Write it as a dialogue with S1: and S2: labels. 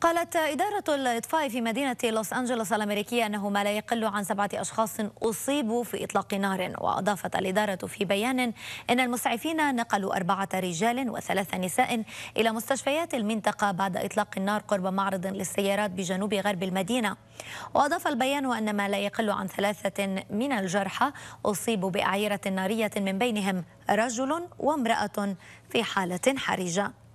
S1: قالت إدارة الإطفاء في مدينة لوس أنجلوس الأمريكية أنه ما لا يقل عن سبعة أشخاص أصيبوا في إطلاق نار وأضافت الإدارة في بيان أن المسعفين نقلوا أربعة رجال وثلاث نساء إلى مستشفيات المنطقة بعد إطلاق النار قرب معرض للسيارات بجنوب غرب المدينة وأضاف البيان أن ما لا يقل عن ثلاثة من الجرحى أصيبوا بأعيرة نارية من بينهم رجل وامرأة في حالة حرجة